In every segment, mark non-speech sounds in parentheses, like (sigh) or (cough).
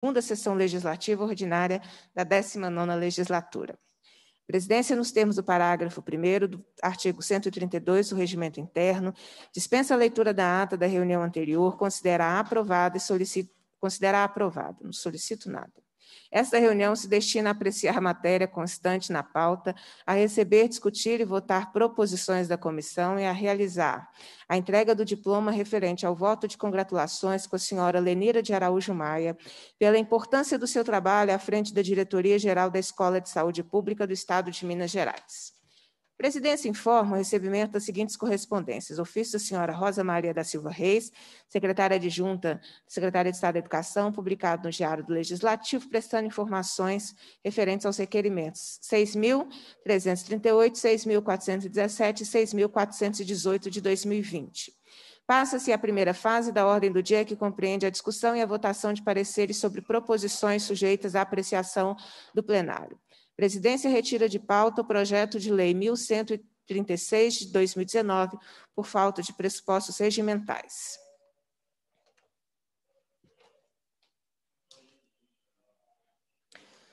segunda sessão legislativa ordinária da 19ª legislatura. Presidência, nos termos do parágrafo 1 do artigo 132 do Regimento Interno, dispensa a leitura da ata da reunião anterior, considera aprovada e solicita aprovada. Não solicito nada. Esta reunião se destina a apreciar matéria constante na pauta, a receber, discutir e votar proposições da comissão e a realizar a entrega do diploma referente ao voto de congratulações com a senhora Lenira de Araújo Maia pela importância do seu trabalho à frente da Diretoria Geral da Escola de Saúde Pública do Estado de Minas Gerais. Presidência informa o recebimento das seguintes correspondências: ofício da senhora Rosa Maria da Silva Reis, secretária adjunta, secretária de Estado da Educação, publicado no Diário do Legislativo, prestando informações referentes aos requerimentos 6.338, 6.417 e 6.418 de 2020. Passa-se a primeira fase da ordem do dia, que compreende a discussão e a votação de pareceres sobre proposições sujeitas à apreciação do plenário. Presidência retira de pauta o projeto de lei 1136 de 2019 por falta de pressupostos regimentais.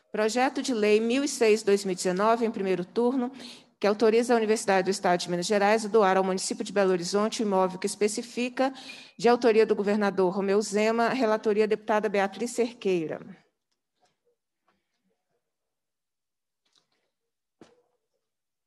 Projeto de Lei 1006-2019, em primeiro turno, que autoriza a Universidade do Estado de Minas Gerais a doar ao município de Belo Horizonte o imóvel que especifica, de autoria do governador Romeu Zema, relatoria deputada Beatriz Cerqueira.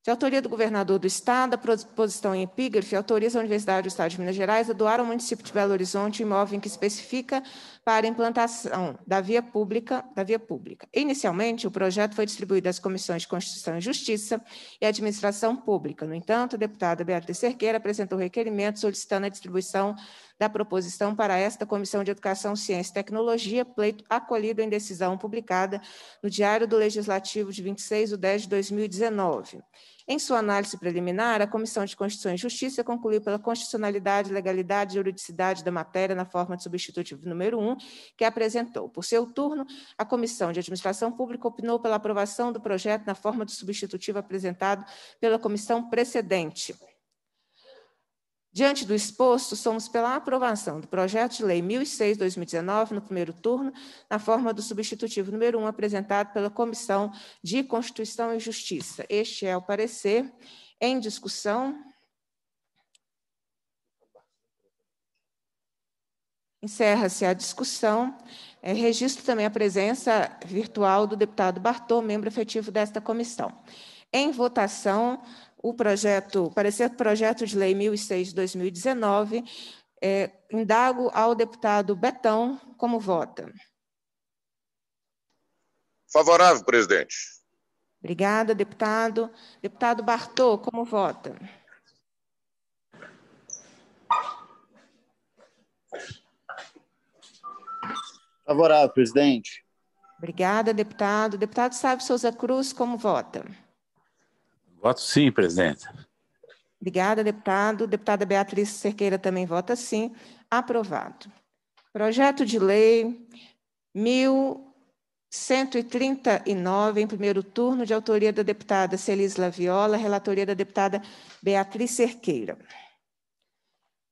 De autoria do governador do Estado, a proposição em epígrafe autoriza a Universidade do Estado de Minas Gerais a doar ao município de Belo Horizonte o um imóvel em que especifica para implantação da via pública, da via pública. Inicialmente, o projeto foi distribuído às comissões de Constituição e Justiça e Administração Pública. No entanto, a deputada Beatriz Cerqueira apresentou requerimento solicitando a distribuição da proposição para esta Comissão de Educação, Ciência e Tecnologia, pleito acolhido em decisão publicada no Diário do Legislativo de 26 de 10 de 2019. Em sua análise preliminar, a Comissão de Constituição e Justiça concluiu pela constitucionalidade, legalidade e juridicidade da matéria na forma de substitutivo número 1, que apresentou. Por seu turno, a Comissão de Administração Pública opinou pela aprovação do projeto na forma de substitutivo apresentado pela comissão precedente. Diante do exposto, somos pela aprovação do projeto de lei 1006/2019 no primeiro turno, na forma do substitutivo número 1 apresentado pela Comissão de Constituição e Justiça. Este é o parecer em discussão. Encerra-se a discussão. É, registro também a presença virtual do deputado Bartô, membro efetivo desta comissão. Em votação, o projeto, parecer projeto de lei 1006/2019, é, indago ao deputado Betão como vota. Favorável, presidente. Obrigada, deputado. Deputado Bartô, como vota? Favorável, presidente. Obrigada, deputado. Deputado Sábio Souza Cruz, como vota? Voto sim, presidente. Obrigada, deputado. Deputada Beatriz Cerqueira também vota sim. Aprovado. Projeto de lei 1139, em primeiro turno, de autoria da deputada Celis Laviola, relatoria da deputada Beatriz Cerqueira.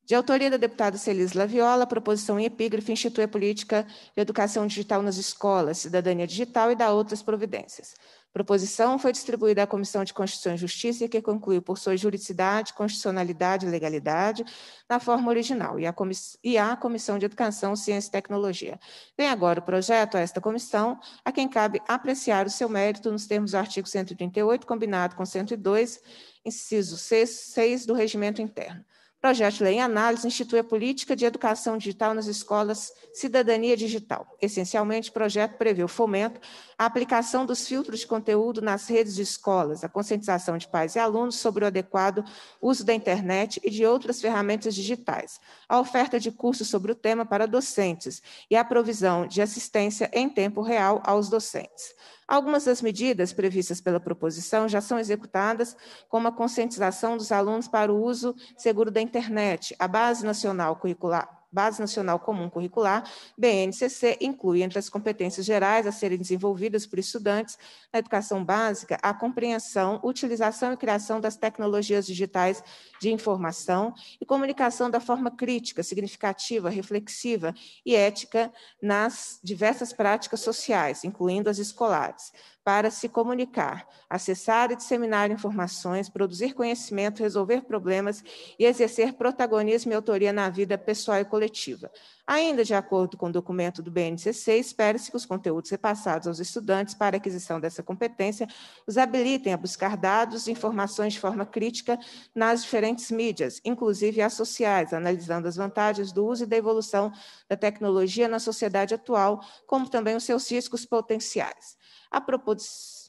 De autoria da deputada Celis Laviola, proposição em epígrafe institui a política de educação digital nas escolas, cidadania digital e da outras providências. Proposição foi distribuída à Comissão de Constituição e Justiça, que concluiu por sua juridicidade, constitucionalidade e legalidade na forma original, e à, e à Comissão de Educação, Ciência e Tecnologia. Vem agora o projeto a esta comissão, a quem cabe apreciar o seu mérito nos termos do artigo 138, combinado com 102, inciso 6, 6 do Regimento Interno. Projeto de Lei em Análise institui a política de educação digital nas escolas Cidadania Digital. Essencialmente, o projeto prevê o fomento, a aplicação dos filtros de conteúdo nas redes de escolas, a conscientização de pais e alunos sobre o adequado uso da internet e de outras ferramentas digitais, a oferta de cursos sobre o tema para docentes e a provisão de assistência em tempo real aos docentes. Algumas das medidas previstas pela proposição já são executadas, como a conscientização dos alunos para o uso seguro da internet. A Base Nacional Curricular Base Nacional Comum Curricular, BNCC, inclui entre as competências gerais a serem desenvolvidas por estudantes na educação básica a compreensão, utilização e criação das tecnologias digitais de informação e comunicação da forma crítica, significativa, reflexiva e ética nas diversas práticas sociais, incluindo as escolares, para se comunicar, acessar e disseminar informações, produzir conhecimento, resolver problemas e exercer protagonismo e autoria na vida pessoal e coletiva. Ainda de acordo com o documento do BNCC, espera-se que os conteúdos repassados aos estudantes para aquisição dessa competência os habilitem a buscar dados e informações de forma crítica nas diferentes mídias, inclusive as sociais, analisando as vantagens do uso e da evolução da tecnologia na sociedade atual, como também os seus riscos potenciais. A proposição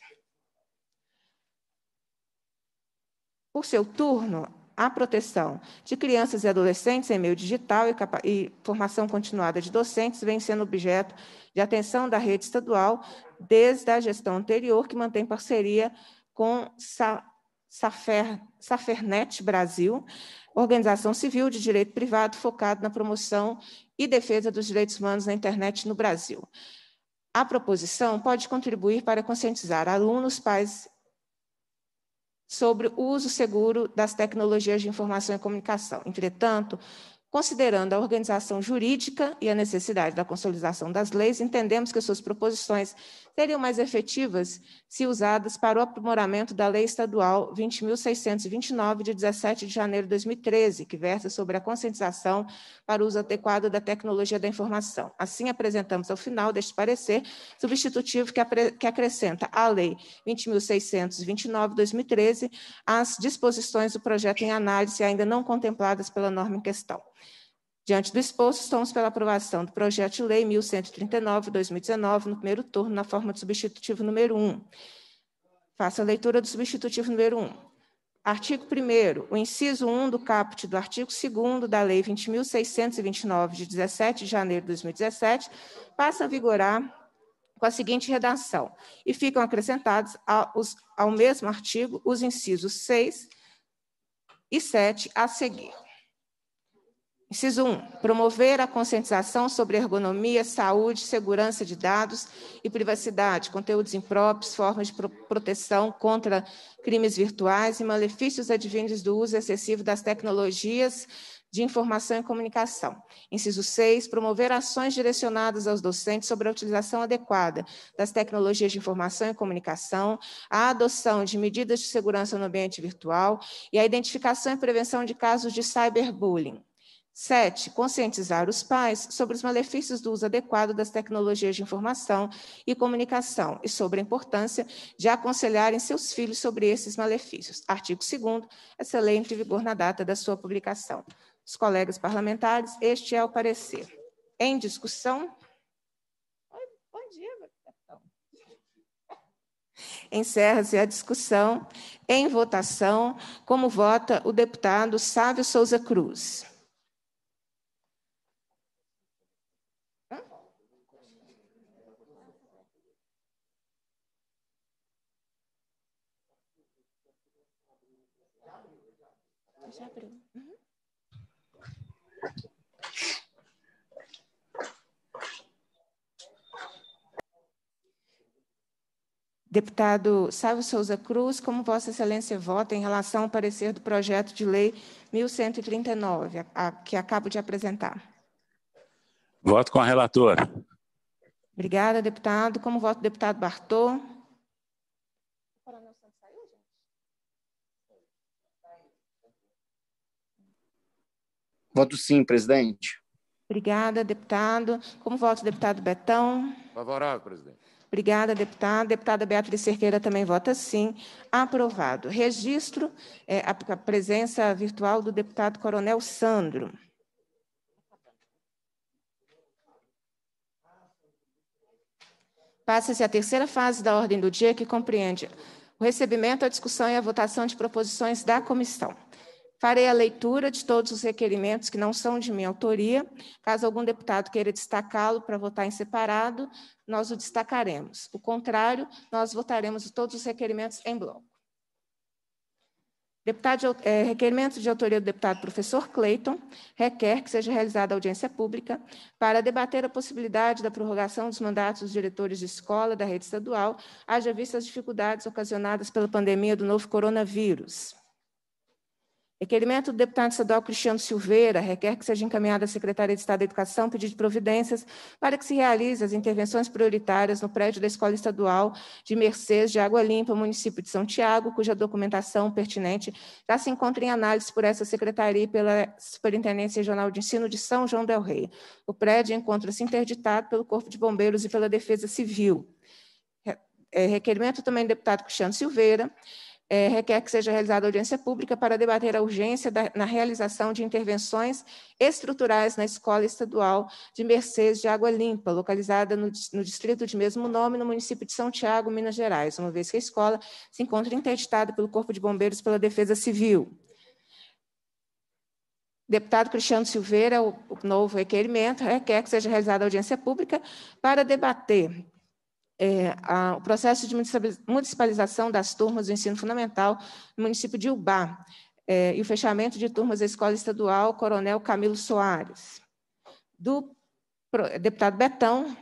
Por seu turno, a proteção de crianças e adolescentes em meio digital e, e formação continuada de docentes vem sendo objeto de atenção da rede estadual desde a gestão anterior, que mantém parceria com Sa Safer, Safernet Brasil, organização civil de direito privado focado na promoção e defesa dos direitos humanos na internet no Brasil. A proposição pode contribuir para conscientizar alunos, pais sobre o uso seguro das tecnologias de informação e comunicação. Entretanto, Considerando a organização jurídica e a necessidade da consolidação das leis, entendemos que suas proposições seriam mais efetivas se usadas para o aprimoramento da Lei Estadual 20.629, de 17 de janeiro de 2013, que versa sobre a conscientização para o uso adequado da tecnologia da informação. Assim, apresentamos ao final deste parecer substitutivo que, que acrescenta à Lei 20.629, 2013, as disposições do projeto em análise ainda não contempladas pela norma em questão. Diante do exposto, estamos pela aprovação do projeto de lei 1139/2019 no primeiro turno na forma do substitutivo número 1. Faça a leitura do substitutivo número 1. Artigo 1 o inciso 1 do caput do artigo 2 da Lei 20.629, de 17 de janeiro de 2017, passa a vigorar com a seguinte redação, e ficam acrescentados ao mesmo artigo os incisos 6 e 7 a seguir. Inciso 1. Promover a conscientização sobre ergonomia, saúde, segurança de dados e privacidade, conteúdos impróprios, formas de proteção contra crimes virtuais e malefícios advindos do uso excessivo das tecnologias de informação e comunicação. Inciso 6. Promover ações direcionadas aos docentes sobre a utilização adequada das tecnologias de informação e comunicação, a adoção de medidas de segurança no ambiente virtual e a identificação e prevenção de casos de cyberbullying. Sete, conscientizar os pais sobre os malefícios do uso adequado das tecnologias de informação e comunicação e sobre a importância de aconselharem seus filhos sobre esses malefícios. Artigo 2 essa lei entra em vigor na data da sua publicação. Os colegas parlamentares, este é o parecer. Em discussão. Bom dia, capitão. Encerra-se a discussão. Em votação, como vota o deputado Sávio Souza Cruz? Deputado Sávio Souza Cruz, como Vossa Excelência vota em relação ao parecer do projeto de lei 1139, a, a, que acabo de apresentar? Voto com a relatora. Obrigada, deputado. Como voto o deputado Bartô? Voto sim, presidente. Obrigada, deputado. Como voto o deputado Betão? Favorável, presidente. Obrigada, deputada. Deputada Beatriz Cerqueira também vota sim. Aprovado. Registro é, a presença virtual do deputado Coronel Sandro. Passa-se a terceira fase da ordem do dia, que compreende o recebimento, a discussão e a votação de proposições da comissão. Farei a leitura de todos os requerimentos que não são de minha autoria. Caso algum deputado queira destacá-lo para votar em separado, nós o destacaremos. O contrário, nós votaremos todos os requerimentos em bloco. Deputado, é, requerimento de autoria do deputado professor Cleiton requer que seja realizada audiência pública para debater a possibilidade da prorrogação dos mandatos dos diretores de escola da rede estadual, haja vista as dificuldades ocasionadas pela pandemia do novo coronavírus. Requerimento do deputado estadual Cristiano Silveira requer que seja encaminhada à Secretaria de Estado da Educação pedido de providências para que se realize as intervenções prioritárias no prédio da Escola Estadual de Mercês de Água Limpa, município de São Tiago, cuja documentação pertinente já se encontra em análise por essa secretaria e pela Superintendência Regional de Ensino de São João del Rei. O prédio encontra-se interditado pelo Corpo de Bombeiros e pela Defesa Civil. É, requerimento também do deputado Cristiano Silveira é, requer que seja realizada audiência pública para debater a urgência da, na realização de intervenções estruturais na Escola Estadual de Mercês de Água Limpa, localizada no, no distrito de mesmo nome, no município de São Tiago, Minas Gerais, uma vez que a escola se encontra interditada pelo Corpo de Bombeiros pela Defesa Civil. Deputado Cristiano Silveira, o, o novo requerimento requer que seja realizada audiência pública para debater é, a, o processo de municipalização das turmas do ensino fundamental no município de Ubá é, e o fechamento de turmas da Escola Estadual Coronel Camilo Soares. Do pro, é, deputado Betão,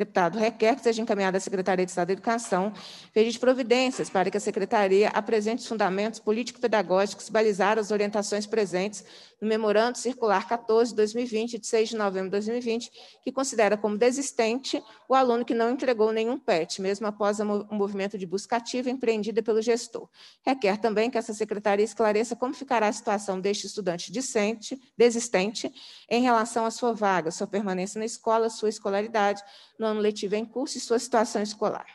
Deputado, requer que seja encaminhada à Secretaria de Estado da Educação mediante providências para que a Secretaria apresente os fundamentos político-pedagógicos balizar as orientações presentes no Memorando Circular 14 de 2020, de 6 de novembro de 2020, que considera como desistente o aluno que não entregou nenhum PET, mesmo após o movimento de busca ativa empreendida pelo gestor. Requer também que essa Secretaria esclareça como ficará a situação deste estudante discente, desistente em relação à sua vaga, sua permanência na escola, sua escolaridade, no ano letivo em curso e sua situação escolar.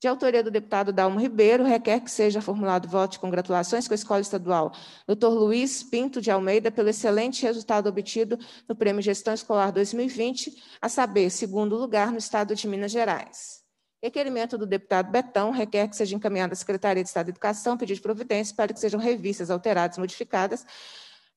De autoria do deputado Dalmo Ribeiro, requer que seja formulado voto de congratulações com a Escola Estadual Dr. Luiz Pinto de Almeida pelo excelente resultado obtido no Prêmio Gestão Escolar 2020, a saber, segundo lugar no estado de Minas Gerais. Requerimento do deputado Betão requer que seja encaminhada à Secretaria de Estado de Educação pedido de providência para que sejam revistas, alteradas, modificadas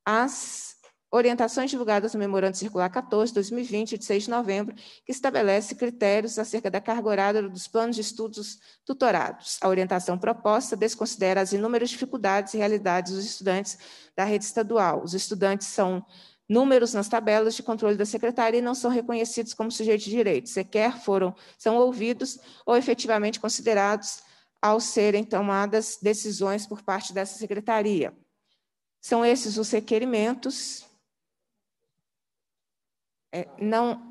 as orientações divulgadas no Memorando Circular 14, 2020, de 6 de novembro, que estabelece critérios acerca da carga horária dos planos de estudos tutorados. A orientação proposta desconsidera as inúmeras dificuldades e realidades dos estudantes da rede estadual. Os estudantes são números nas tabelas de controle da secretária e não são reconhecidos como sujeitos de direito, sequer foram são ouvidos ou efetivamente considerados ao serem tomadas decisões por parte dessa secretaria. São esses os requerimentos é, não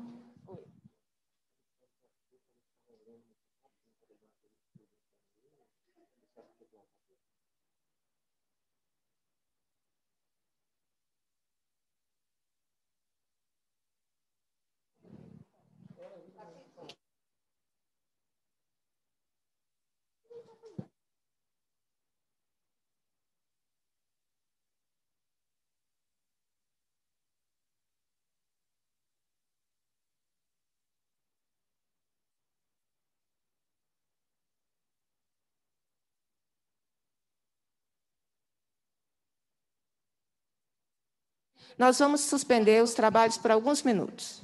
Nós vamos suspender os trabalhos por alguns minutos.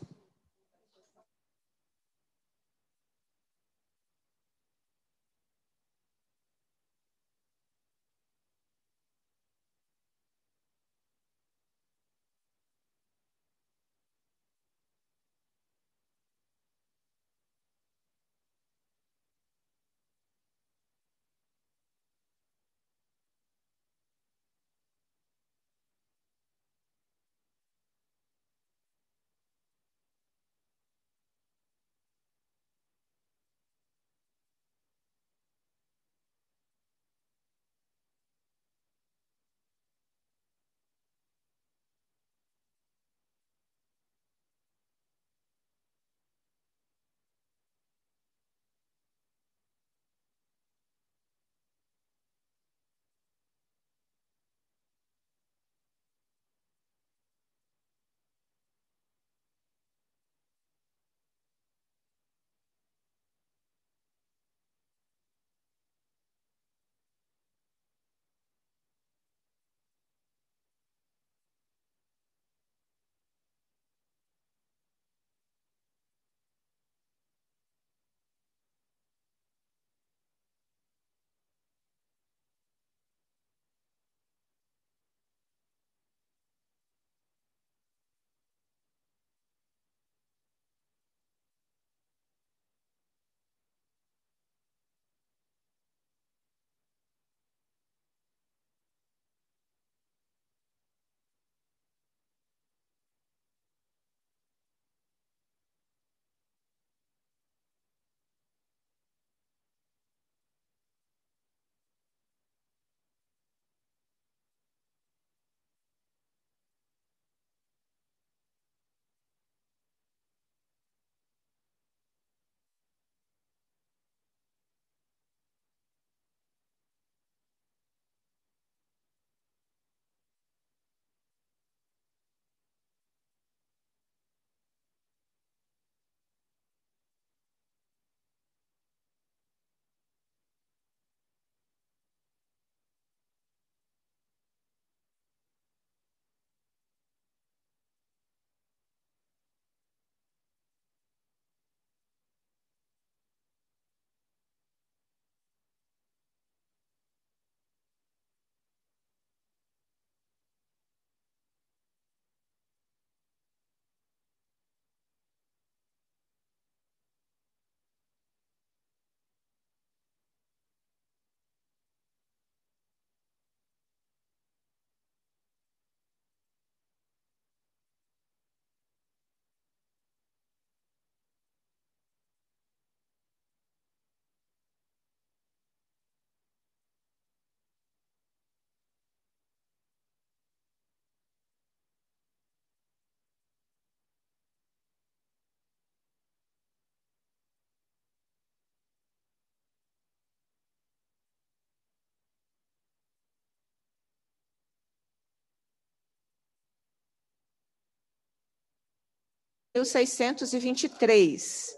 623,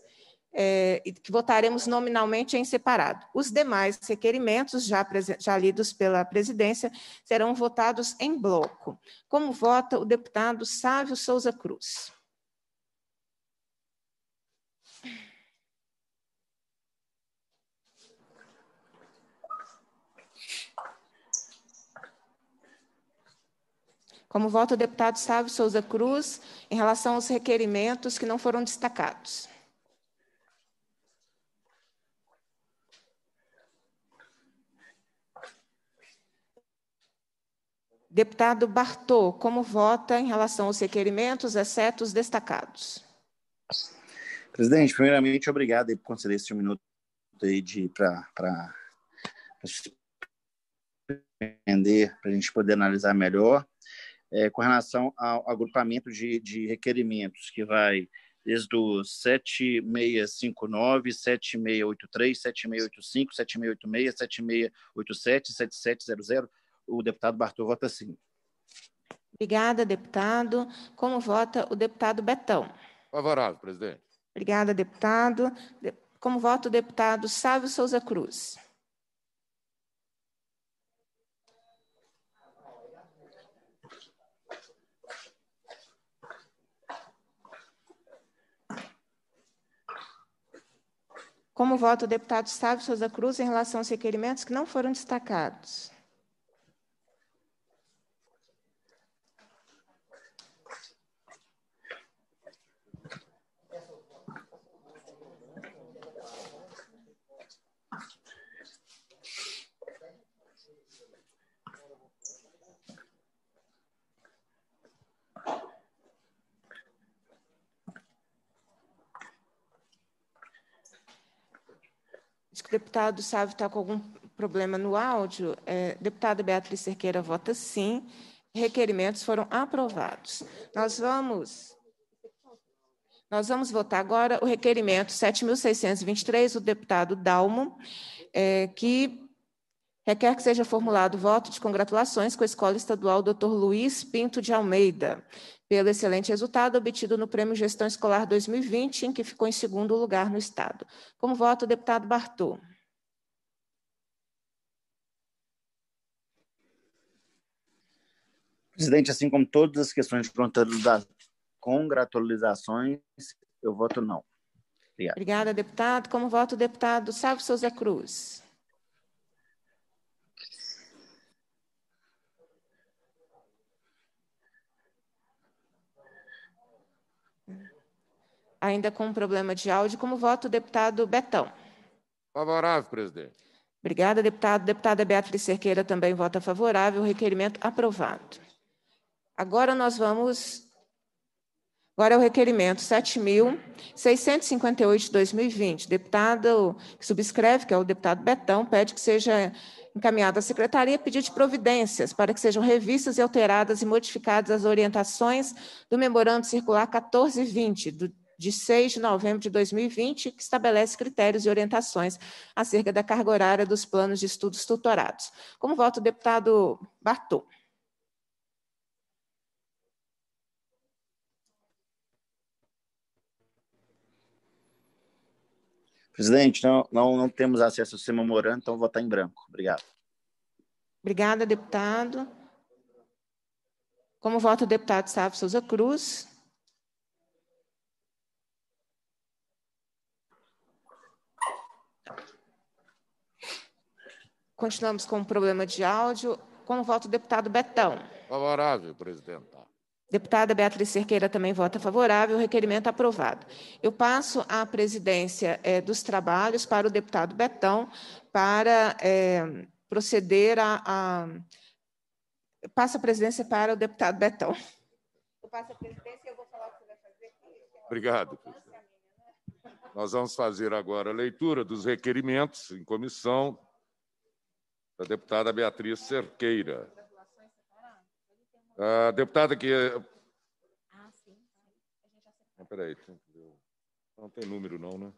é, eh, que votaremos nominalmente em separado. Os demais requerimentos, já, já lidos pela presidência, serão votados em bloco, como vota o deputado Sávio Souza Cruz. Como vota o deputado Sávio Souza Cruz em relação aos requerimentos que não foram destacados? Deputado Bartô, como vota em relação aos requerimentos, exceto os destacados? Presidente, primeiramente, obrigado por conceder esse minuto aí de para suspender, para a gente poder analisar melhor é, com relação ao agrupamento de, de requerimentos, que vai desde o 7659, 7683, 7685, 7686, 7687, 7700. O deputado Bartol vota sim. Obrigada, deputado. Como vota o deputado Betão? Favorável, presidente. Obrigada, deputado. Como vota o deputado Sávio Souza Cruz? Como vota o deputado Sávio Souza Cruz em relação aos requerimentos que não foram destacados? que o deputado Sávio está com algum problema no áudio. É, deputada Beatriz Cerqueira vota sim. Requerimentos foram aprovados. Nós vamos. Nós vamos votar agora o requerimento 7.623 do deputado Dalmo, é, que requer que seja formulado voto de congratulações com a Escola Estadual Dr. Luiz Pinto de Almeida, pelo excelente resultado obtido no Prêmio Gestão Escolar 2020, em que ficou em segundo lugar no Estado. Como voto, o deputado Bartô. Presidente, assim como todas as questões de congratulações, eu voto não. Obrigado. Obrigada, deputado. Como voto o deputado Sávio Souza Cruz? ainda com um problema de áudio, como vota o deputado Betão? Favorável, presidente. Obrigada, deputado. Deputada Beatriz Cerqueira também vota favorável. requerimento aprovado. Agora nós vamos. Agora é o requerimento 7.658 de 2020. Deputado que subscreve, que é o deputado Betão, pede que seja encaminhado à Secretaria pedido de providências para que sejam revistas e alteradas e modificadas as orientações do Memorando Circular 1420, do de 6 de novembro de 2020, que estabelece critérios e orientações acerca da carga horária dos planos de estudos tutorados. Como vota o deputado Bartô? Presidente, não, não, não, temos acesso ao seu memorando, então vou votar em branco. Obrigado. Obrigada, deputado. Como vota o deputado Sávio Souza Cruz? Continuamos com o problema de áudio. Com o voto deputado Betão. Favorável, presidenta. Deputada Beatriz Cerqueira também vota favorável, requerimento aprovado. Eu passo a presidência é, dos trabalhos para o deputado Betão para é, proceder a, a. Passa a presidência para o deputado Betão. Eu passo a presidência e eu vou falar o que vai fazer. Obrigado. Presidente. Nós vamos fazer agora a leitura dos requerimentos em comissão da deputada Beatriz Cerqueira. A deputada que. Eh, ah, sim. não tem número, não, né?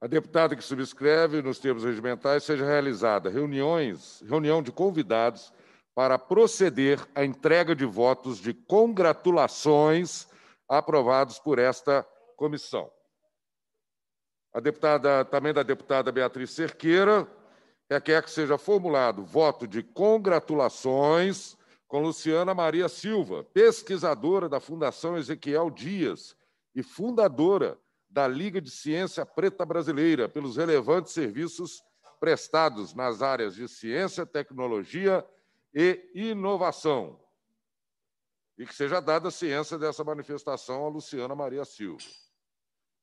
A deputada que subscreve nos termos regimentais seja realizada reuniões, reunião de convidados para proceder à entrega de votos de congratulações aprovados por esta comissão. A deputada também da deputada Beatriz Cerqueira, é é que seja formulado voto de congratulações com Luciana Maria Silva, pesquisadora da Fundação Ezequiel Dias e fundadora da Liga de Ciência Preta Brasileira, pelos relevantes serviços prestados nas áreas de ciência, tecnologia e inovação. E que seja dada a ciência dessa manifestação a Luciana Maria Silva.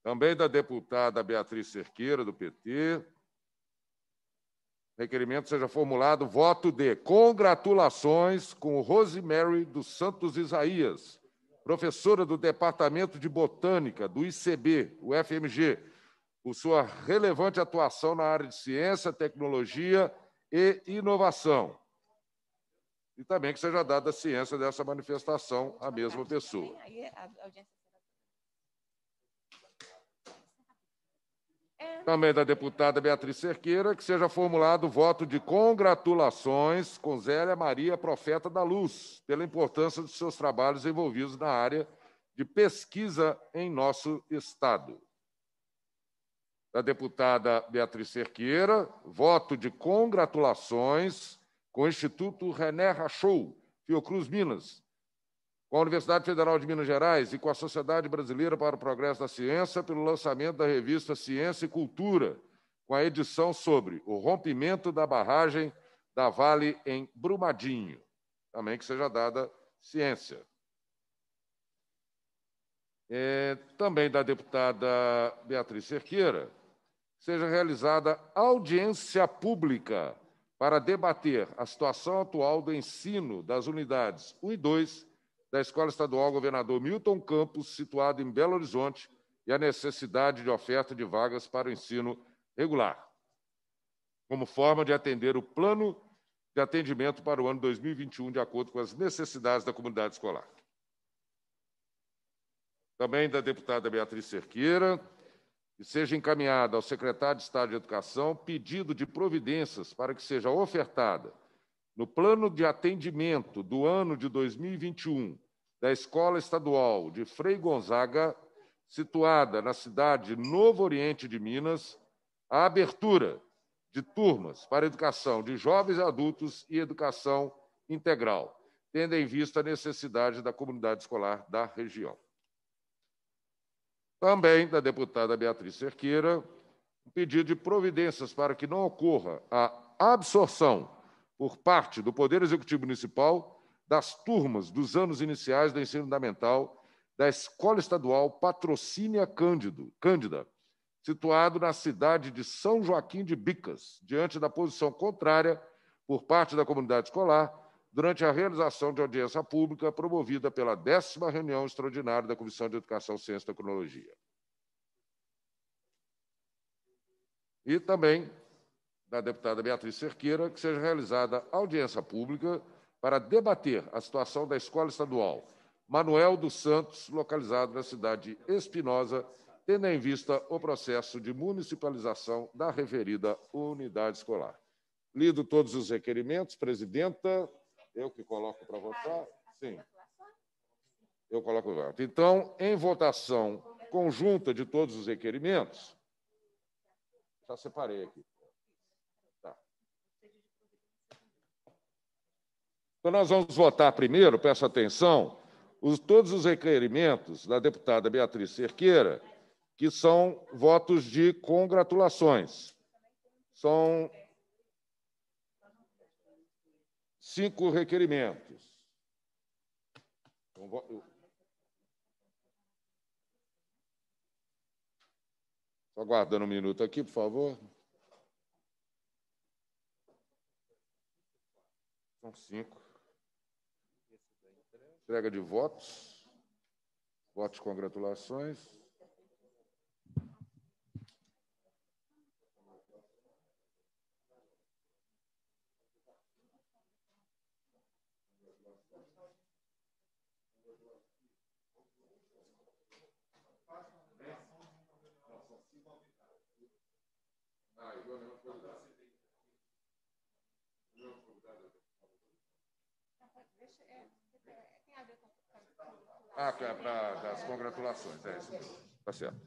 Também da deputada Beatriz Cerqueira, do PT, Requerimento seja formulado voto de congratulações com Rosemary dos Santos Isaías, professora do Departamento de Botânica do ICB, UFMG, por sua relevante atuação na área de ciência, tecnologia e inovação. E também que seja dada a ciência dessa manifestação à mesma pessoa. É. Também da deputada Beatriz Cerqueira, que seja formulado o voto de congratulações com Zélia Maria, profeta da luz, pela importância dos seus trabalhos envolvidos na área de pesquisa em nosso Estado. Da deputada Beatriz Cerqueira, voto de congratulações com o Instituto René Rachou, Fiocruz Minas, com a Universidade Federal de Minas Gerais e com a Sociedade Brasileira para o Progresso da Ciência pelo lançamento da revista Ciência e Cultura, com a edição sobre o rompimento da barragem da Vale em Brumadinho, também que seja dada ciência. É, também da deputada Beatriz Cerqueira, seja realizada audiência pública para debater a situação atual do ensino das unidades 1 e 2 da Escola Estadual Governador Milton Campos, situado em Belo Horizonte, e a necessidade de oferta de vagas para o ensino regular, como forma de atender o plano de atendimento para o ano 2021, de acordo com as necessidades da comunidade escolar. Também da deputada Beatriz Cerqueira, que seja encaminhada ao secretário de Estado de Educação pedido de providências para que seja ofertada no plano de atendimento do ano de 2021 da Escola Estadual de Frei Gonzaga, situada na cidade Novo Oriente de Minas, a abertura de turmas para educação de jovens adultos e educação integral, tendo em vista a necessidade da comunidade escolar da região. Também da deputada Beatriz Cerqueira, um pedido de providências para que não ocorra a absorção por parte do Poder Executivo Municipal das turmas dos anos iniciais do ensino fundamental da Escola Estadual Patrocínia Cândido, Cândida, situado na cidade de São Joaquim de Bicas, diante da posição contrária por parte da comunidade escolar durante a realização de audiência pública promovida pela décima reunião extraordinária da Comissão de Educação, Ciência e Tecnologia. E também da deputada Beatriz Cerqueira, que seja realizada audiência pública para debater a situação da escola estadual Manuel dos Santos, localizado na cidade Espinosa, tendo em vista o processo de municipalização da referida unidade escolar. Lido todos os requerimentos, presidenta, eu que coloco para votar. Sim. Eu coloco o voto. Então, em votação conjunta de todos os requerimentos, já separei aqui. Então, nós vamos votar primeiro, peço atenção, os, todos os requerimentos da deputada Beatriz Cerqueira, que são votos de congratulações. São cinco requerimentos. Estou aguardando um minuto aqui, por favor. São cinco. Entrega de votos. Votos, congratulações. Ah, para das congratulações, é isso Tá certo.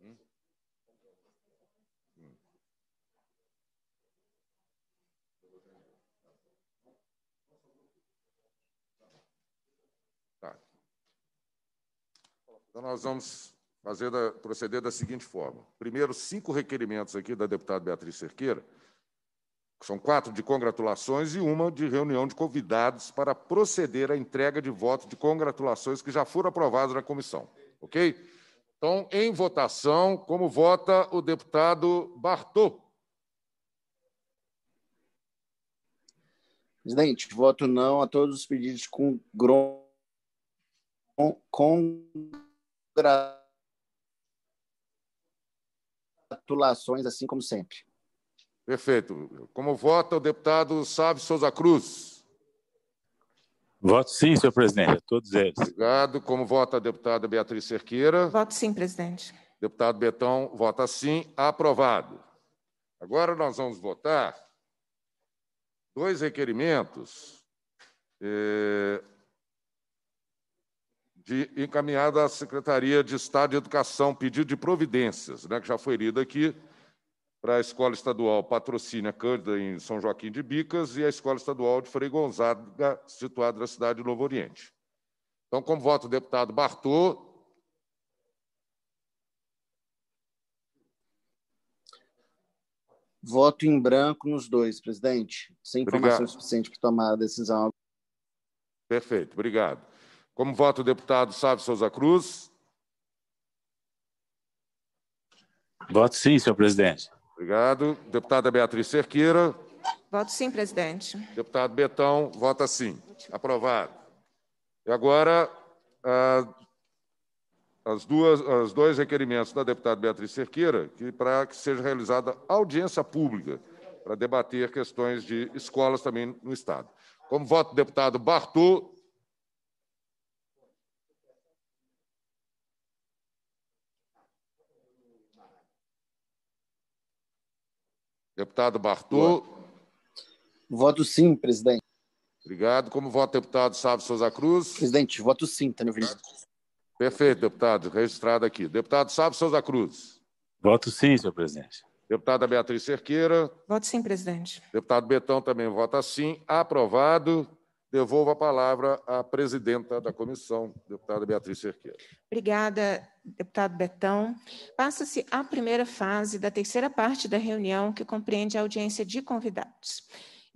Hum? Hum. Tá. Então, nós vamos fazer da, proceder da seguinte forma. Primeiro, cinco requerimentos aqui da deputada Beatriz Cerqueira são quatro de congratulações e uma de reunião de convidados para proceder à entrega de votos de congratulações que já foram aprovados na comissão. Ok? Então, em votação, como vota o deputado Bartô? Presidente, voto não a todos os pedidos com congratulações, assim como sempre. Perfeito. Como vota o deputado Sávio Souza Cruz? Voto sim, senhor presidente, a todos eles. Obrigado. Como vota a deputada Beatriz Cerqueira? Voto sim, presidente. Deputado Betão vota sim. Aprovado. Agora nós vamos votar dois requerimentos eh, de encaminhada à Secretaria de Estado de Educação, pedido de providências, né, que já foi lido aqui para a Escola Estadual Patrocínio Cândida em São Joaquim de Bicas, e a Escola Estadual de Frei Gonzaga, situada na cidade de Novo Oriente. Então, como voto o deputado Bartô. Voto em branco nos dois, presidente, sem informação suficiente para tomar a decisão. Perfeito, obrigado. Como voto o deputado Sávio Souza Cruz. Voto sim, senhor presidente. Obrigado. Deputada Beatriz Cerqueira. Voto sim, presidente. Deputado Betão, vota sim. Aprovado. E agora, as duas, os dois requerimentos da deputada Beatriz Cerqueira, que para que seja realizada audiência pública para debater questões de escolas também no Estado. Como voto do deputado Bartô, Deputado Bartô. Voto sim, presidente. Obrigado. Como vota o deputado Sávio Souza Cruz? Presidente, voto sim, Tânio tá Vinícius. Perfeito, deputado. Registrado aqui. Deputado Sávio Souza Cruz. Voto sim, senhor presidente. Deputada Beatriz Cerqueira. Voto sim, presidente. Deputado Betão também vota sim. Aprovado. Devolvo a palavra à presidenta da comissão, deputada Beatriz Cerqueira. Obrigada, deputado Betão. Passa-se a primeira fase da terceira parte da reunião, que compreende a audiência de convidados.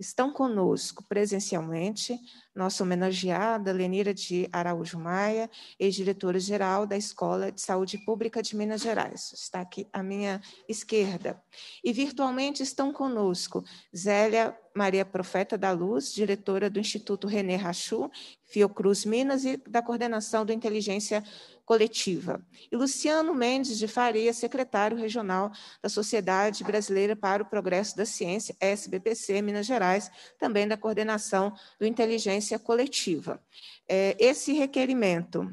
Estão conosco presencialmente nossa homenageada Lenira de Araújo Maia, ex-diretora-geral da Escola de Saúde Pública de Minas Gerais. Está aqui à minha esquerda. E virtualmente estão conosco Zélia Maria Profeta da Luz, diretora do Instituto René Rachu, Fiocruz Minas e da coordenação do Inteligência coletiva. E Luciano Mendes de Faria, secretário regional da Sociedade Brasileira para o Progresso da Ciência, SBPC, Minas Gerais, também da coordenação do Inteligência Coletiva. É, esse requerimento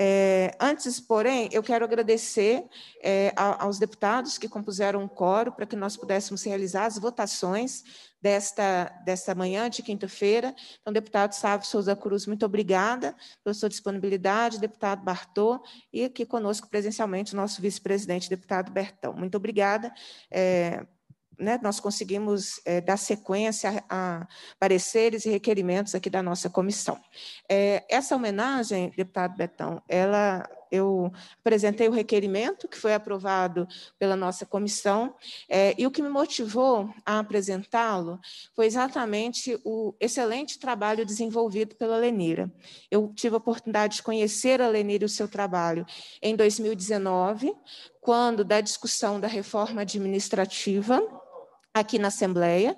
é, antes, porém, eu quero agradecer é, aos deputados que compuseram um coro para que nós pudéssemos realizar as votações desta, desta manhã de quinta-feira. Então, deputado Sávio Souza Cruz, muito obrigada pela sua disponibilidade, deputado Bartô, e aqui conosco presencialmente o nosso vice-presidente, deputado Bertão. Muito obrigada. É, né, nós conseguimos é, dar sequência a, a, pareceres e requerimentos aqui da nossa comissão. É, essa homenagem, deputado Betão, ela eu apresentei o requerimento que foi aprovado pela nossa comissão é, e o que me motivou a apresentá-lo foi exatamente o excelente trabalho desenvolvido pela Lenira. Eu tive a oportunidade de conhecer a Lenira e o seu trabalho em 2019, quando da discussão da reforma administrativa aqui na Assembleia,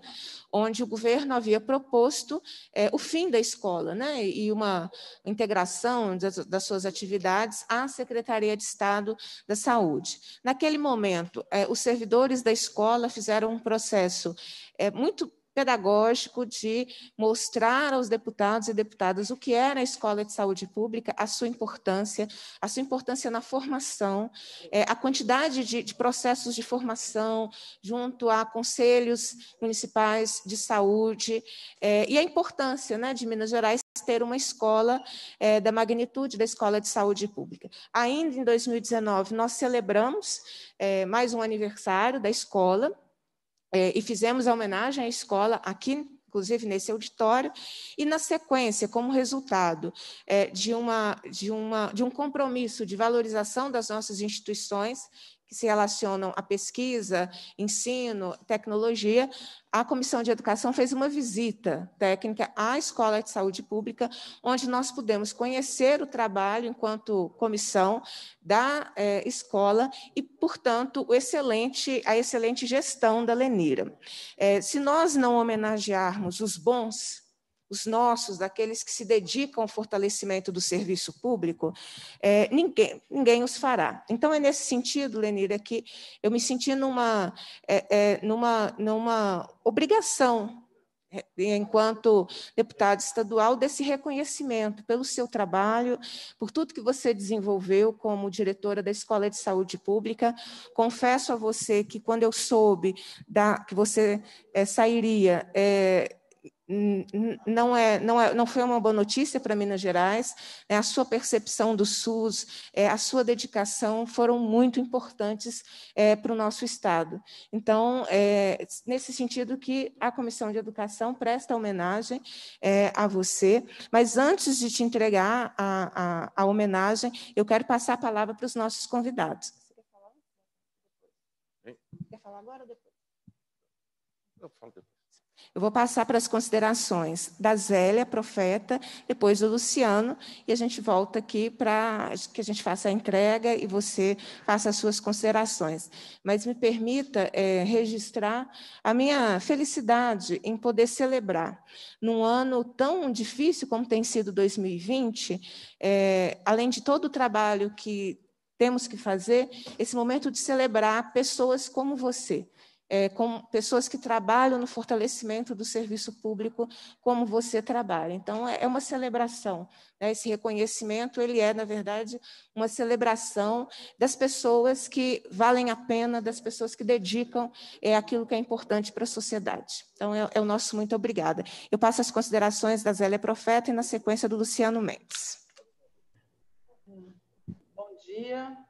onde o governo havia proposto é, o fim da escola né, e uma integração das, das, suas atividades à Secretaria de Estado da Saúde. Naquele momento, é, os servidores da escola fizeram um processo é, muito pedagógico de mostrar aos deputados e deputadas o que era é, a escola de saúde pública, a sua importância, a sua importância na formação, é, a quantidade de, de processos de formação junto a conselhos municipais de saúde é, e a importância né, de Minas Gerais ter uma escola é, da magnitude da escola de saúde pública. Ainda em 2019, nós celebramos é, mais um aniversário da escola, é, e fizemos a homenagem à escola aqui inclusive nesse auditório, e na sequência, como resultado é, de, uma, de, uma, de um compromisso de valorização das nossas instituições, que se relacionam à pesquisa, ensino, tecnologia, a Comissão de Educação fez uma visita técnica à Escola de Saúde Pública, onde nós pudemos conhecer o trabalho enquanto comissão da eh, escola e, portanto, excelente, a excelente gestão da Lenira. Eh, se nós não homenagearmos os bons os nossos, daqueles que se dedicam ao fortalecimento do serviço público, é, ninguém, ninguém os fará. Então, é nesse sentido, Lenira, que eu me senti numa, é, é, numa, numa obrigação, é, enquanto deputado estadual, desse reconhecimento pelo seu trabalho, por tudo que você desenvolveu como diretora da Escola de Saúde Pública. Confesso a você que, quando eu soube da, que você é, sairia é, não, é, não, é, não foi uma boa notícia para Minas Gerais. Né? A sua percepção do SUS, é, a sua dedicação foram muito importantes é, para o nosso Estado. Então, é, nesse sentido que a Comissão de Educação presta homenagem é, a você. Mas antes de te entregar a, a, a homenagem, eu quero passar a palavra para os nossos convidados. Você quer falar? Quer falar agora ou depois? Eu falo depois. Eu vou passar para as considerações da Zélia, profeta, depois do Luciano, e a gente volta aqui para que a gente faça a entrega e você faça as suas considerações. Mas me permita é, registrar a minha felicidade em poder celebrar, num ano tão difícil como tem sido 2020, é, além de todo o trabalho que temos que fazer, esse momento de celebrar pessoas como você é, com pessoas que trabalham no fortalecimento do serviço público, como você trabalha. Então, é, é, uma celebração. Né? Esse reconhecimento, ele é, na verdade, uma celebração das pessoas que valem a pena, das pessoas que dedicam é, aquilo que é importante para a sociedade. Então, é, é o nosso muito obrigada. Eu passo as considerações da Zélia Profeta e, na sequência, do Luciano Mendes. Bom dia.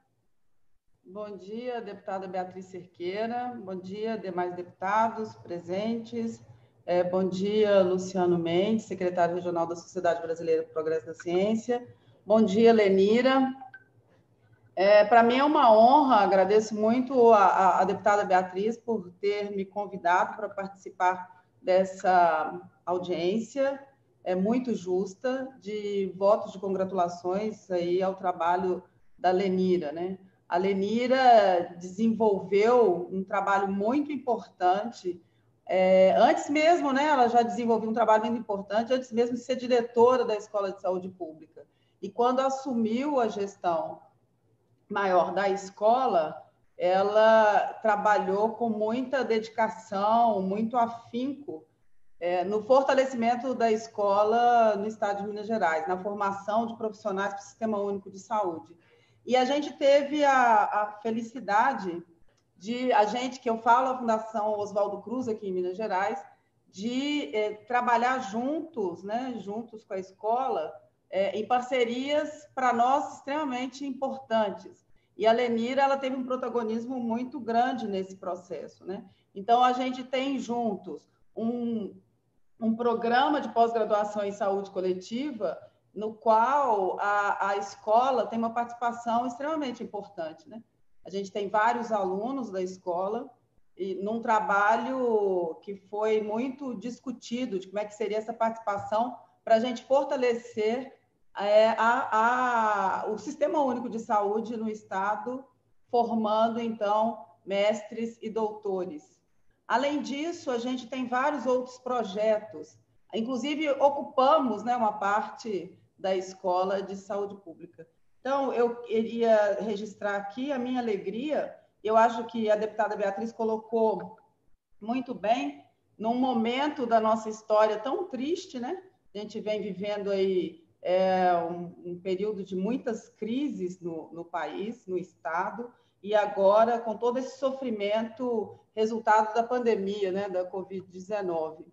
Bom dia, deputada Beatriz Cerqueira. Bom dia, demais deputados presentes. É, bom dia, Luciano Mendes, secretário regional da Sociedade Brasileira do Progresso da Ciência. Bom dia, Lenira. É, Para mim é uma honra, agradeço muito a, a deputada Beatriz por ter me convidado para participar dessa audiência é muito justa de votos de congratulações aí ao trabalho da Lenira, né? A Lenira desenvolveu um trabalho muito importante. É, antes mesmo, né, ela já desenvolveu um trabalho muito importante, antes mesmo de ser diretora da Escola de Saúde Pública. E quando assumiu a gestão maior da escola, ela trabalhou com muita dedicação, muito afinco é, no fortalecimento da escola no estado de Minas Gerais, na formação de profissionais para o Sistema Único de Saúde. E a gente teve a, a felicidade de a gente, que eu falo, a Fundação Oswaldo Cruz aqui em Minas Gerais, de eh, trabalhar juntos, né, juntos com a escola, eh, em parcerias para nós extremamente importantes. E a Lenira ela teve um protagonismo muito grande nesse processo, né? Então a gente tem juntos um, um programa de pós-graduação em saúde coletiva no qual a, a escola tem uma participação extremamente importante. Né? A gente tem vários alunos da escola e num trabalho que foi muito discutido de como é que seria essa participação para a gente fortalecer é, a, a, o Sistema Único de Saúde no Estado, formando, então, mestres e doutores. Além disso, a gente tem vários outros projetos. Inclusive, ocupamos né, uma parte da Escola de Saúde Pública. Então, eu queria registrar aqui a minha alegria. Eu acho que a deputada Beatriz colocou muito bem num momento da nossa história tão triste, né? A gente vem vivendo aí é, um, um, período de muitas crises no, no país, no Estado, e agora com todo esse sofrimento resultado da pandemia, né, da Covid-19.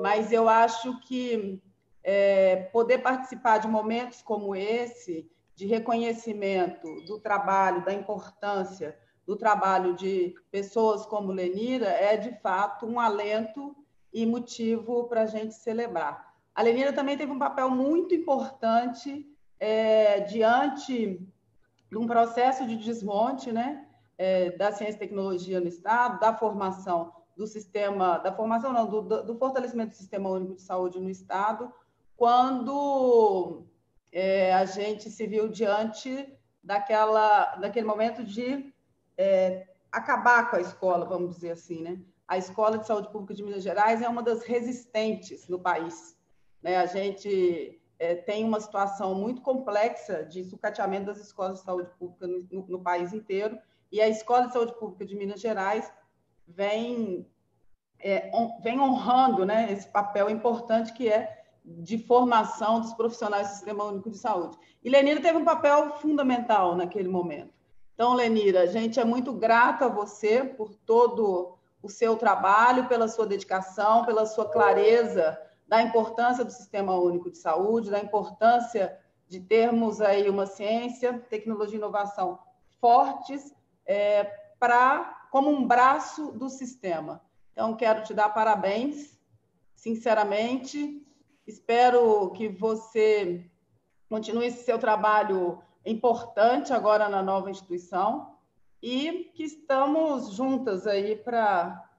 Mas eu acho que é, poder participar de momentos como esse, de reconhecimento do trabalho, da importância do trabalho de pessoas como Lenira, é de fato um alento e motivo para a gente celebrar. A Lenira também teve um papel muito importante é, diante de um processo de desmonte né, é, da ciência e tecnologia no Estado, da formação do sistema, da formação não, do, do fortalecimento do sistema único de saúde no Estado, quando é, a gente se viu diante daquela, daquele momento de é, acabar com a escola, vamos dizer assim, né? A escola de saúde pública de Minas Gerais é uma das resistentes no país. Né? A gente é, tem uma situação muito complexa de sucateamento das escolas de saúde pública no, no, país inteiro, e a Escola de Saúde Pública de Minas Gerais vem, é, on, vem honrando né, esse papel importante que é de formação dos profissionais do Sistema Único de Saúde. E Lenira teve um papel fundamental naquele momento. Então, Lenira, a gente é muito grato a você por todo o seu trabalho, pela sua dedicação, pela sua clareza da importância do Sistema Único de Saúde, da importância de termos aí uma ciência, tecnologia e inovação fortes é, para como um braço do sistema. Então, quero te dar parabéns, sinceramente, Espero que você continue esse seu trabalho importante agora na nova instituição e que estamos juntas aí para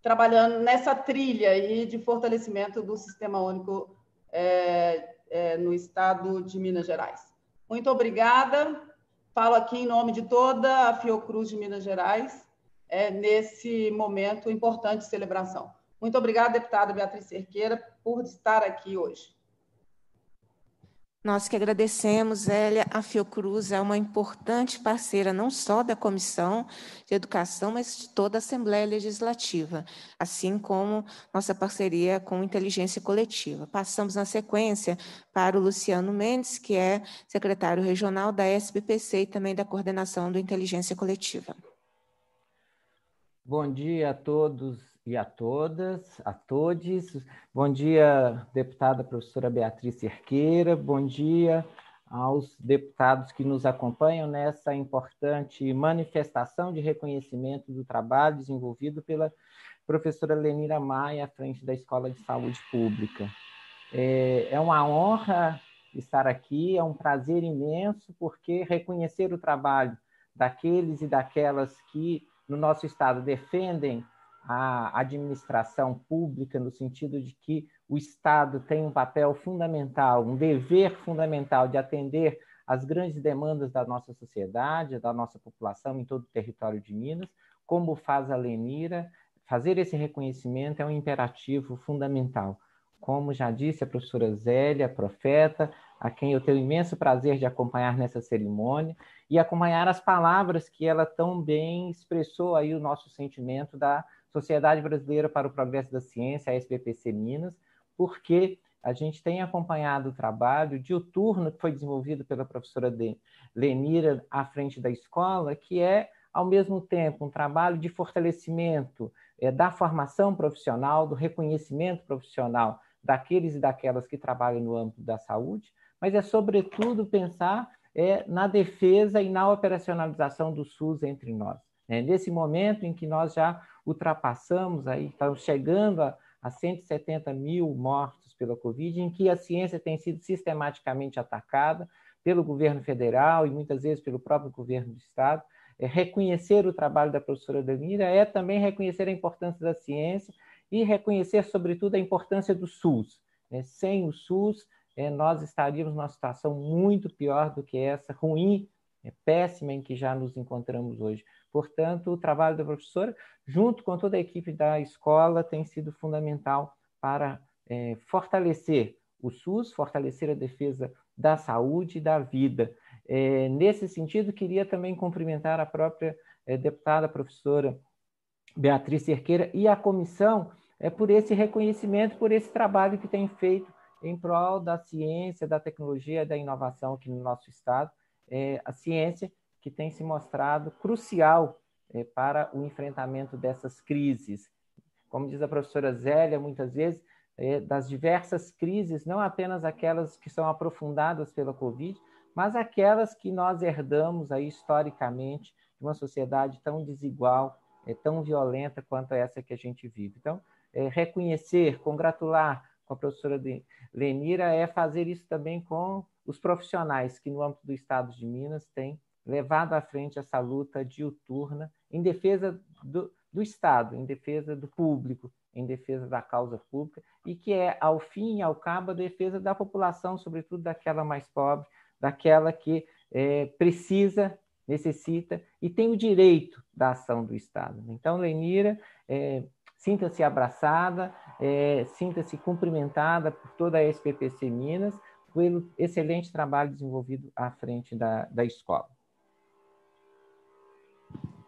trabalhando nessa trilha aí de fortalecimento do Sistema Único é, é, no Estado de Minas Gerais. Muito obrigada. Falo aqui em nome de toda a Fiocruz de Minas Gerais é, nesse momento importante de celebração. Muito obrigada, deputada Beatriz Cerqueira, por estar aqui hoje. Nós que agradecemos, Elia. A Fiocruz é uma importante parceira, não só da Comissão de Educação, mas de toda a Assembleia Legislativa, assim como nossa parceria com Inteligência Coletiva. Passamos na sequência para o Luciano Mendes, que é secretário regional da SBPC e também da coordenação do Inteligência Coletiva. Bom dia a todos e a todas, a todos. Bom dia, deputada professora Beatriz Cerqueira. Bom dia aos deputados que nos acompanham nessa importante manifestação de reconhecimento do trabalho desenvolvido pela professora Lenira Maia à frente da Escola de Saúde Pública. É, é uma honra estar aqui, é um prazer imenso, porque reconhecer o trabalho daqueles e daquelas que no nosso estado defendem a administração pública, no sentido de que o Estado tem um papel fundamental, um dever fundamental de atender às grandes demandas da nossa sociedade, da nossa população em todo o território de Minas, como faz a Lenira, fazer esse reconhecimento é um imperativo fundamental. Como já disse a professora Zélia, profeta, a quem eu tenho imenso prazer de acompanhar nessa cerimônia e acompanhar as palavras que ela tão bem expressou aí o nosso sentimento da Sociedade Brasileira para o Progresso da Ciência, a SBPC Minas, porque a gente tem acompanhado o trabalho diuturno que foi desenvolvido pela professora Lenira à frente da escola, que é, ao mesmo tempo, um trabalho de fortalecimento é, da formação profissional, do reconhecimento profissional daqueles e daquelas que trabalham no âmbito da saúde, mas é, sobretudo, pensar é, na defesa e na operacionalização do SUS entre nós. Né? nesse momento em que nós já ultrapassamos aí, estamos chegando a, a 170 mil mortos pela Covid, em que a ciência tem sido sistematicamente atacada pelo governo federal e muitas vezes pelo próprio governo do Estado. É, reconhecer o trabalho da professora Danira é também reconhecer a importância da ciência e reconhecer, sobretudo, a importância do SUS. É, sem o SUS, é, nós estaríamos numa situação muito pior do que essa ruim, é, péssima em que já nos encontramos hoje. Portanto, o trabalho da professora, junto com toda a equipe da escola, tem sido fundamental para é, fortalecer o SUS, fortalecer a defesa da saúde e da vida. É, nesse sentido, queria também cumprimentar a própria é, deputada professora Beatriz Cerqueira e a comissão é, por esse reconhecimento, por esse trabalho que tem feito em prol da ciência, da tecnologia, da inovação aqui no nosso estado. É, a ciência que tem se mostrado crucial é, para o enfrentamento dessas crises. Como diz a professora Zélia, muitas vezes, é, das diversas crises, não apenas aquelas que são aprofundadas pela Covid, mas aquelas que nós herdamos aí historicamente de uma sociedade tão desigual, é tão violenta quanto essa que a gente vive. Então, é, reconhecer, congratular com a professora Lenira é fazer isso também com os profissionais que no âmbito do Estado de Minas têm levado à frente essa luta diuturna em defesa do, do Estado, em defesa do público, em defesa da causa pública, e que é, ao fim e ao cabo, a defesa da população, sobretudo daquela mais pobre, daquela que é, precisa, necessita e tem o direito da ação do Estado. Então, Lenira, é, sinta-se abraçada, é, sinta-se cumprimentada por toda a SPPC Minas pelo excelente trabalho desenvolvido à frente da, da escola.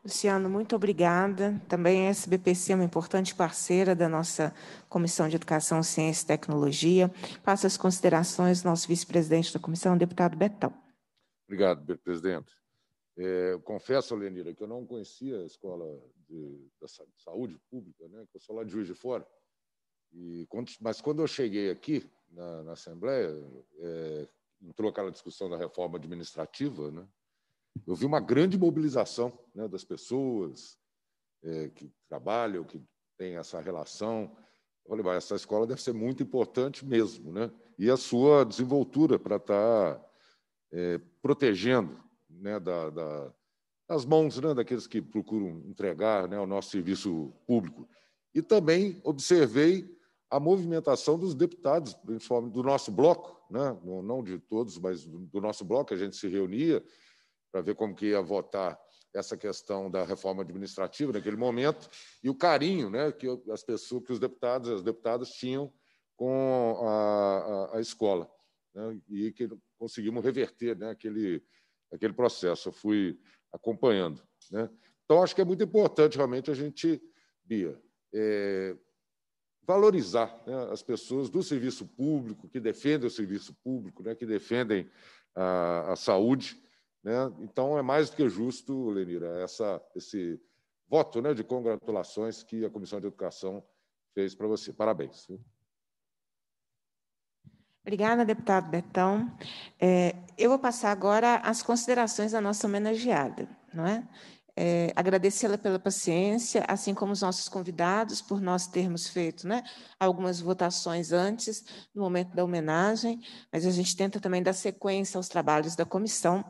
Luciano, muito obrigada. Também a SBPC é uma importante parceira da nossa Comissão de Educação, Ciência e Tecnologia. Passo as considerações ao nosso vice-presidente da comissão, deputado Betão. Obrigado, presidente. É, confesso, Lenira, que eu não conhecia a escola de, da saúde pública, né? Que eu sou lá de Juiz de Fora. E, mas quando eu cheguei aqui na, na Assembleia, é, entrou aquela discussão da reforma administrativa, né? eu vi uma grande mobilização né, das pessoas é, que trabalham, que têm essa relação. Eu falei, mas essa escola deve ser muito importante mesmo, né? E a sua desenvoltura para estar tá, é, protegendo né, da, da, das mãos né, daqueles que procuram entregar né, o nosso serviço público. E também observei a movimentação dos deputados, principalmente do nosso bloco, né? não de todos, mas do nosso bloco, a gente se reunia para ver como que ia votar essa questão da reforma administrativa naquele momento e o carinho né, que as pessoas, que os deputados e as deputadas tinham com a, a, a escola. Né, e que conseguimos reverter né, aquele, aquele processo. Eu fui acompanhando. Né? Então, acho que é muito importante realmente a gente, Bia, é, valorizar né, as pessoas do serviço público, que defendem o serviço público, né, que defendem a, a saúde, né? Então, é mais do que justo, Lenira, é essa, esse voto né, de congratulações que a Comissão de Educação fez para você. Parabéns. Obrigada, deputado Betão. É, eu vou passar agora as considerações da nossa homenageada, não é? É, Agradecê-la pela paciência, assim como os nossos convidados, por nós termos feito né, algumas votações antes, no momento da homenagem, mas a gente tenta também dar sequência aos trabalhos da comissão